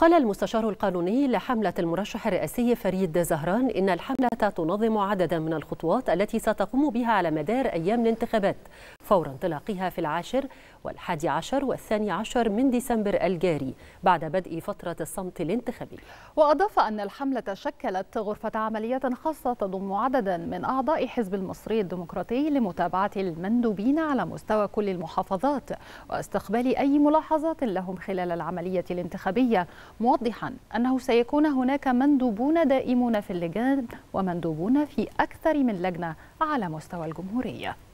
قال المستشار القانوني لحملة المرشح الرئاسي فريد زهران إن الحملة تنظم عددا من الخطوات التي ستقوم بها على مدار أيام الانتخابات فور انطلاقها في العاشر والحادي عشر والثاني عشر من ديسمبر الجاري بعد بدء فترة الصمت الانتخابي وأضاف أن الحملة شكلت غرفة عمليات خاصة تضم عددا من أعضاء حزب المصري الديمقراطي لمتابعة المندوبين على مستوى كل المحافظات واستقبال أي ملاحظات لهم خلال العملية الانتخابية موضحا أنه سيكون هناك مندوبون دائمون في اللجان ومندوبون في أكثر من لجنة على مستوى الجمهورية